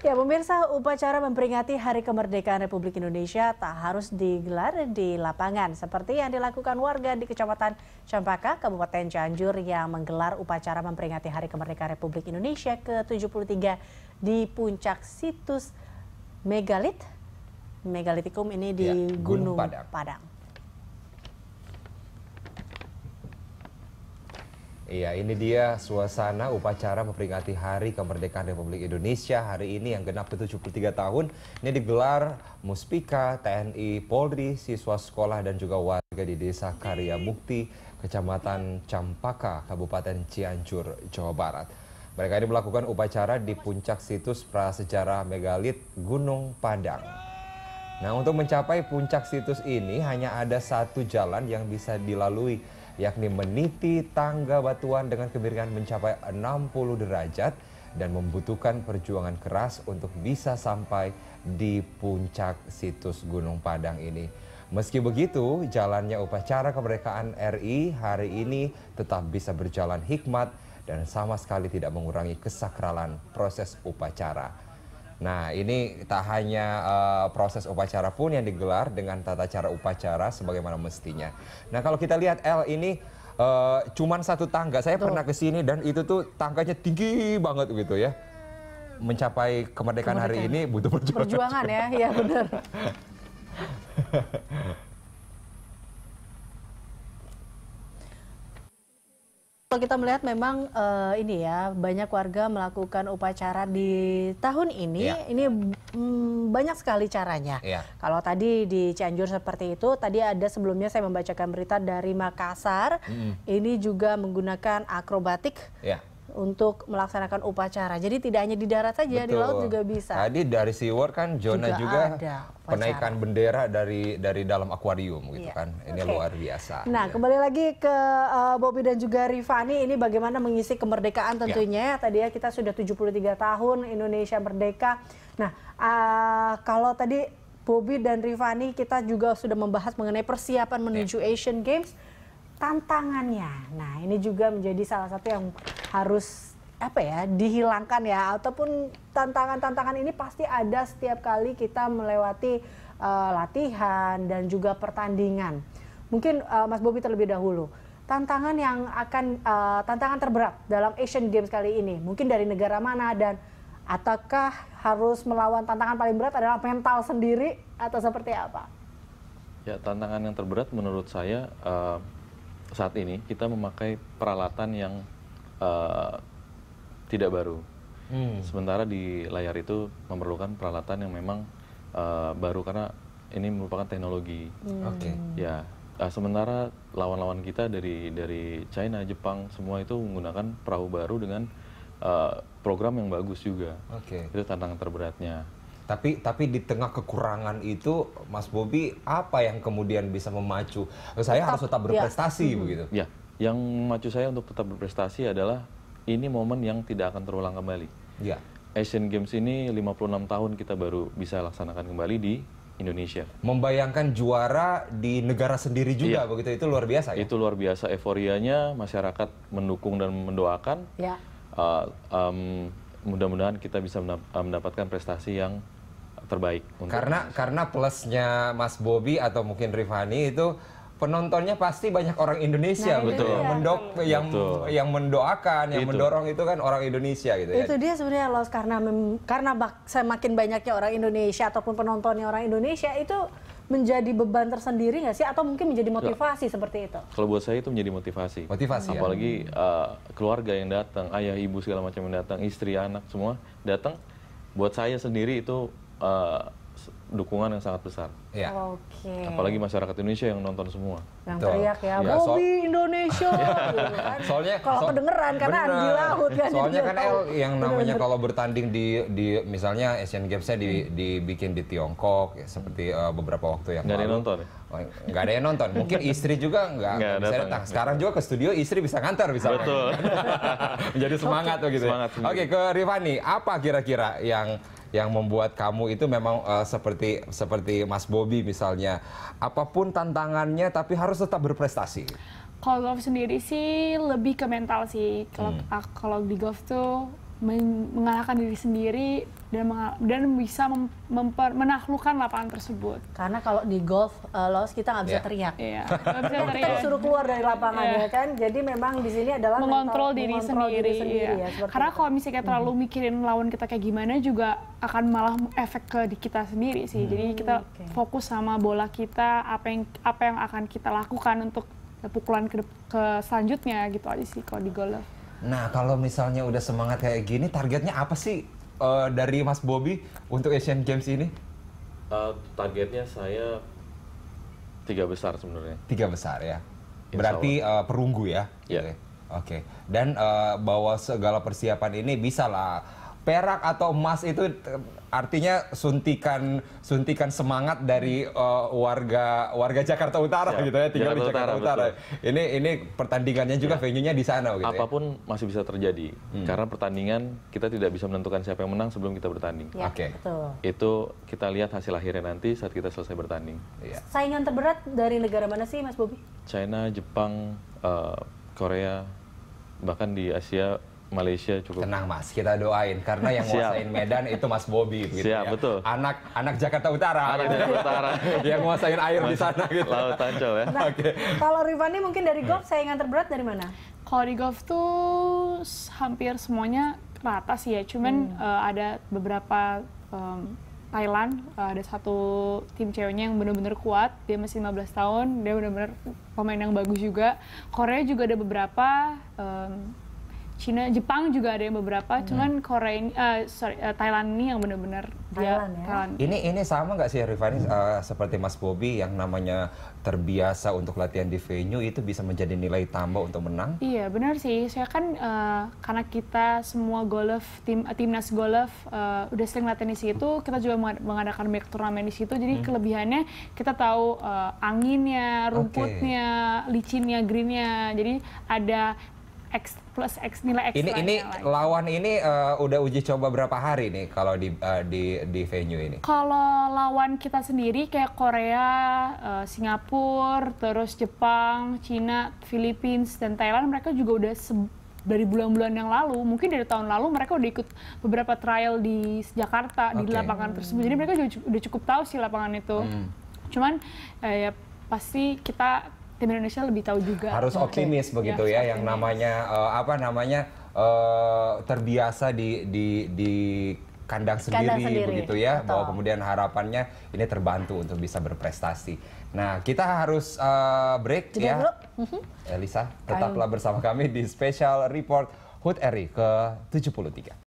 Ya, pemirsa, upacara memperingati Hari Kemerdekaan Republik Indonesia tak harus digelar di lapangan seperti yang dilakukan warga di Kecamatan Campaka, Kabupaten Cianjur yang menggelar upacara memperingati Hari Kemerdekaan Republik Indonesia ke-73 di puncak situs megalit Megalitikum ini di ya, Gunung, Gunung Padang. Padang. Iya, ini dia suasana upacara memperingati Hari Kemerdekaan Republik Indonesia hari ini yang genap ke-73 tahun. Ini digelar Muspika, TNI, Polri, siswa sekolah dan juga warga di Desa Karya Mukti, Kecamatan Campaka, Kabupaten Cianjur, Jawa Barat. Mereka ini melakukan upacara di puncak situs prasejarah megalit Gunung Padang. Nah, untuk mencapai puncak situs ini hanya ada satu jalan yang bisa dilalui yakni meniti tangga batuan dengan kemiringan mencapai 60 derajat dan membutuhkan perjuangan keras untuk bisa sampai di puncak situs Gunung Padang ini. Meski begitu, jalannya upacara kemerdekaan RI hari ini tetap bisa berjalan hikmat dan sama sekali tidak mengurangi kesakralan proses upacara. Nah, ini tak hanya uh, proses upacara pun yang digelar dengan tata cara upacara sebagaimana mestinya. Nah, kalau kita lihat L ini uh, cuman satu tangga. Saya tuh. pernah ke sini dan itu tuh tangganya tinggi banget gitu ya. Mencapai kemerdekaan, kemerdekaan. hari ini butuh perjuangan. Ya. Perjuangan ya, ya benar. Kalau kita melihat memang uh, ini ya banyak warga melakukan upacara di tahun ini. Ya. Ini mm, banyak sekali caranya. Ya. Kalau tadi di Cianjur seperti itu, tadi ada sebelumnya saya membacakan berita dari Makassar. Hmm. Ini juga menggunakan akrobatik. Ya untuk melaksanakan upacara. Jadi tidak hanya di darat saja, Betul. di laut juga bisa. Tadi nah, dari SeaWorld kan zona juga, juga penaikan bendera dari dari dalam akuarium gitu yeah. kan. Ini okay. luar biasa. Nah, ya. kembali lagi ke uh, Bobby dan juga Rifani ini bagaimana mengisi kemerdekaan ya. tentunya. Yeah. Tadi ya kita sudah 73 tahun Indonesia merdeka. Nah, uh, kalau tadi Bobby dan Rifani kita juga sudah membahas mengenai persiapan menuju yeah. Asian Games tantangannya. Nah, ini juga menjadi salah satu yang harus apa ya dihilangkan ya ataupun tantangan-tantangan ini pasti ada setiap kali kita melewati uh, latihan dan juga pertandingan. Mungkin uh, Mas Bobi terlebih dahulu. Tantangan yang akan uh, tantangan terberat dalam Asian Games kali ini mungkin dari negara mana dan ataukah harus melawan tantangan paling berat adalah mental sendiri atau seperti apa? Ya, tantangan yang terberat menurut saya uh, saat ini kita memakai peralatan yang uh, tidak baru. Hmm. Sementara di layar itu memerlukan peralatan yang memang uh, baru karena ini merupakan teknologi. Hmm. Oke. Okay. Ya. Uh, sementara lawan-lawan kita dari dari China, Jepang, semua itu menggunakan perahu baru dengan uh, program yang bagus juga. Oke. Okay. Itu tantangan terberatnya. Tapi tapi di tengah kekurangan itu Mas Bobi apa yang kemudian bisa memacu saya harus tetap berprestasi ya. begitu. Ya, yang memacu saya untuk tetap berprestasi adalah ini momen yang tidak akan terulang kembali. Ya. Asian Games ini 56 tahun kita baru bisa laksanakan kembali di Indonesia. Membayangkan juara di negara sendiri juga iya. begitu itu luar biasa ya. Itu luar biasa euforianya masyarakat mendukung dan mendoakan. Ya. Uh, um, mudah-mudahan kita bisa mendapatkan prestasi yang terbaik. Untuk karena Indonesia. karena plusnya Mas Bobi atau mungkin Rifani itu penontonnya pasti banyak orang Indonesia nah, betul mendok betul. yang yang mendoakan yang itu. mendorong itu kan orang Indonesia gitu ya itu dia sebenarnya loh karena mem, karena bak, semakin banyaknya orang Indonesia ataupun penontonnya orang Indonesia itu menjadi beban tersendiri nggak sih atau mungkin menjadi motivasi seperti itu kalau buat saya itu menjadi motivasi motivasi ya. apalagi ya? uh, keluarga yang datang ayah ibu segala macam yang datang istri anak semua datang buat saya sendiri itu uh, dukungan yang sangat besar. Ya. Oke. Okay. Apalagi masyarakat Indonesia yang nonton semua. Yang Betul. teriak ya, ya. Bobby so Indonesia. Iya. Gitu kan. Soalnya kalau so... kedengeran karena Andi Laut kan. Soalnya kan El yang namanya kalau bertanding di di misalnya Asian Games-nya di, hmm. dibikin di Tiongkok ya, seperti uh, beberapa waktu yang Nggak lalu. ada yang nonton. Ya? Oh, Gak ada yang nonton. Mungkin istri juga nggak, bisa datang. Ya? Sekarang juga ke studio istri bisa ngantar bisa. Betul. Jadi semangat okay. begitu. Ya. Semangat. Oke, okay, ke Rifani, apa kira-kira yang yang membuat kamu itu memang uh, seperti seperti Mas Bobi misalnya apapun tantangannya tapi harus tetap berprestasi kalau golf sendiri sih lebih ke mental sih kalau hmm. kalau di golf tuh mengalahkan diri sendiri dan dan bisa mem memper menaklukkan lapangan tersebut. Karena kalau di golf uh, eh, loss kita nggak bisa yeah. teriak. Iya. Yeah. Kita disuruh keluar dari lapangan yeah. ya kan. Jadi memang di sini adalah mengontrol mental, diri sendiri. Diri sendiri yeah. ya, Karena itu. kalau misalnya hmm. terlalu mikirin lawan kita kayak gimana juga akan malah efek ke kita sendiri sih. Hmm. Jadi kita okay. fokus sama bola kita, apa yang apa yang akan kita lakukan untuk pukulan ke, ke selanjutnya gitu aja sih kalau di golf. Nah, kalau misalnya udah semangat kayak gini, targetnya apa sih uh, dari Mas Bobby untuk Asian Games ini? Uh, targetnya saya tiga besar sebenarnya. Tiga besar ya. Berarti uh, perunggu ya. Yeah. Oke. Okay. Dan uh, bahwa segala persiapan ini bisa lah perak atau emas itu artinya suntikan suntikan semangat dari uh, warga warga Jakarta Utara ya, gitu ya tinggal Jakarta di Jakarta Utara. Utara. Ini ini pertandingannya juga ya. venue-nya di sana gitu. Ya. Apapun ya. masih bisa terjadi hmm. karena pertandingan kita tidak bisa menentukan siapa yang menang sebelum kita bertanding. Ya, Oke. Okay. Itu kita lihat hasil akhirnya nanti saat kita selesai bertanding. Ya. Saingan terberat dari negara mana sih Mas Bobi? China, Jepang, uh, Korea bahkan di Asia Malaysia cukup. Tenang Mas, kita doain karena yang nguasain Medan itu Mas Bobby gitu Siap, ya. betul. Anak anak Jakarta Utara. Anak ya. Jakarta Utara. yang nguasain air Mas, di sana gitu. Laut ya. Nah, Oke. Okay. Kalau Rivani mungkin dari golf hmm. saya ingat terberat dari mana? Kalau di golf tuh hampir semuanya rata sih ya, cuman hmm. uh, ada beberapa um, Thailand eh, ada satu tim ceweknya yang benar-benar kuat dia masih 15 tahun dia benar-benar pemain yang bagus juga Korea juga ada beberapa um, Cina, Jepang juga ada yang beberapa, hmm. cuman Korea ini, uh, sorry, uh, Thailand ini yang benar-benar dia, ya. Ini ini sama nggak sih Rifani uh, eh, seperti Mas Bobby yang namanya terbiasa untuk latihan di venue itu bisa menjadi nilai tambah untuk menang? Iya benar sih, saya kan uh, karena kita semua golf tim uh, timnas golf uh, udah sering latihan di situ, kita juga mengadakan banyak turnamen di situ, jadi hmm. kelebihannya kita tahu uh, anginnya, rumputnya, okay. licinnya, greennya, jadi ada X plus X nilai X ini ini ya, lawan ini uh, udah uji coba berapa hari nih kalau di uh, di di venue ini kalau lawan kita sendiri kayak Korea uh, Singapura terus Jepang Cina Philippines dan Thailand mereka juga udah dari bulan-bulan yang lalu, mungkin dari tahun lalu mereka udah ikut beberapa trial di Jakarta okay. di lapangan tersebut. Jadi mereka juga udah cukup tahu sih lapangan itu. Hmm. Cuman eh, ya pasti kita tim Indonesia lebih tahu juga. Harus okay. optimis ya, begitu ya, ya optimis. yang namanya uh, apa namanya uh, terbiasa di di di kandang sendiri, kandang sendiri begitu ya, Betul. bahwa kemudian harapannya ini terbantu untuk bisa berprestasi. Nah, kita harus uh, break Jadi ya. Mhm. Elisa, tetaplah Ayo. bersama kami di Special Report Hood Eri ke-73.